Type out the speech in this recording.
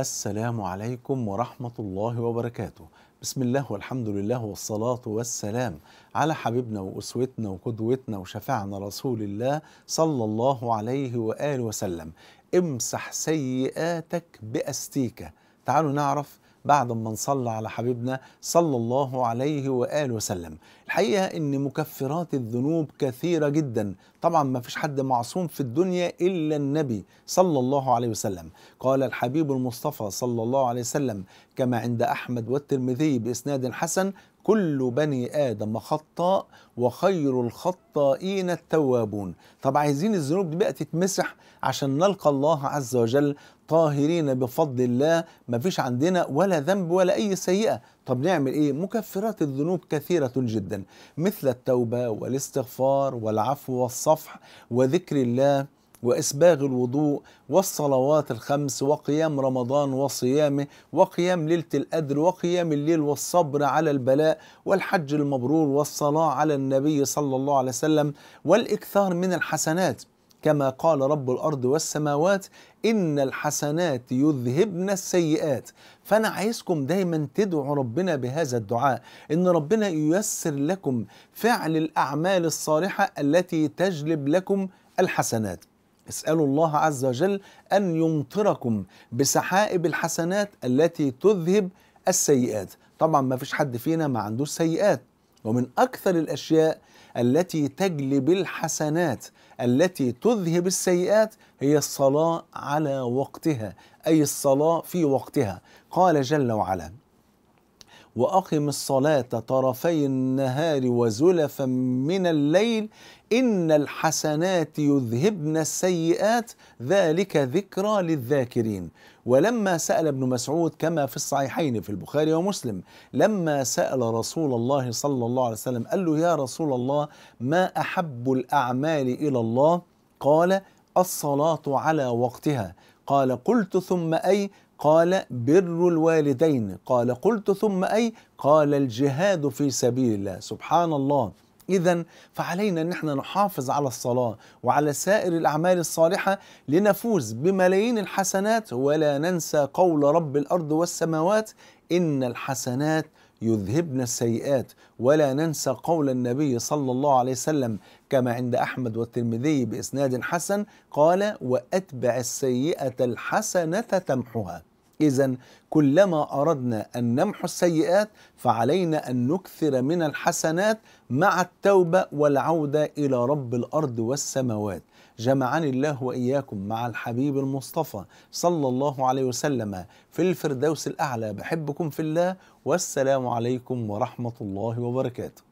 السلام عليكم ورحمة الله وبركاته بسم الله والحمد لله والصلاة والسلام على حبيبنا وأسوتنا وقدوتنا وشفعنا رسول الله صلى الله عليه وآله وسلم امسح سيئاتك بأستيكة تعالوا نعرف بعد ما نصلى على حبيبنا صلى الله عليه وآله وسلم الحقيقة أن مكفرات الذنوب كثيرة جدا طبعا ما فيش حد معصوم في الدنيا إلا النبي صلى الله عليه وسلم قال الحبيب المصطفى صلى الله عليه وسلم كما عند أحمد والترمذي بإسناد حسن كل بني ادم خطاء وخير الخطائين التوابون طب عايزين الذنوب دي بقى تتمسح عشان نلقى الله عز وجل طاهرين بفضل الله ما فيش عندنا ولا ذنب ولا اي سيئه طب نعمل ايه مكفرات الذنوب كثيره جدا مثل التوبه والاستغفار والعفو والصفح وذكر الله وإسباغ الوضوء والصلوات الخمس وقيام رمضان وصيامه وقيام ليلة القدر وقيام الليل والصبر على البلاء والحج المبرور والصلاة على النبي صلى الله عليه وسلم والإكثار من الحسنات كما قال رب الأرض والسماوات إن الحسنات يذهبن السيئات فأنا عايزكم دايما تدعوا ربنا بهذا الدعاء إن ربنا ييسر لكم فعل الأعمال الصالحة التي تجلب لكم الحسنات اسألوا الله عز وجل أن يمطركم بسحائب الحسنات التي تذهب السيئات طبعا ما فيش حد فينا ما عندوش سيئات ومن أكثر الأشياء التي تجلب الحسنات التي تذهب السيئات هي الصلاة على وقتها أي الصلاة في وقتها قال جل وعلا واقم الصلاه طرفي النهار وزلفا من الليل ان الحسنات يذهبن السيئات ذلك ذكرى للذاكرين ولما سال ابن مسعود كما في الصحيحين في البخاري ومسلم لما سال رسول الله صلى الله عليه وسلم قال له يا رسول الله ما احب الاعمال الى الله قال الصلاه على وقتها قال قلت ثم أي قال بر الوالدين قال قلت ثم أي قال الجهاد في سبيل الله سبحان الله إذا فعلينا أن احنا نحافظ على الصلاة وعلى سائر الأعمال الصالحة لنفوز بملايين الحسنات ولا ننسى قول رب الأرض والسماوات إن الحسنات يذهبن السيئات ولا ننسى قول النبي صلى الله عليه وسلم كما عند أحمد والترمذي بإسناد حسن قال وأتبع السيئة الحسنة تمحها إذا كلما أردنا أن نمحو السيئات فعلينا أن نكثر من الحسنات مع التوبة والعودة إلى رب الأرض والسماوات جمعني الله وإياكم مع الحبيب المصطفى صلى الله عليه وسلم في الفردوس الأعلى بحبكم في الله والسلام عليكم ورحمة الله وبركاته